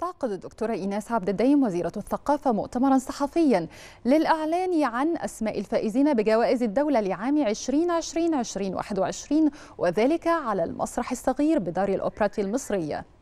تعقد الدكتورة إيناس عبد الدايم وزيرة الثقافة مؤتمرا صحفيا للإعلان عن أسماء الفائزين بجوائز الدولة لعام 2020 2021 وذلك على المسرح الصغير بدار الأوبرا المصرية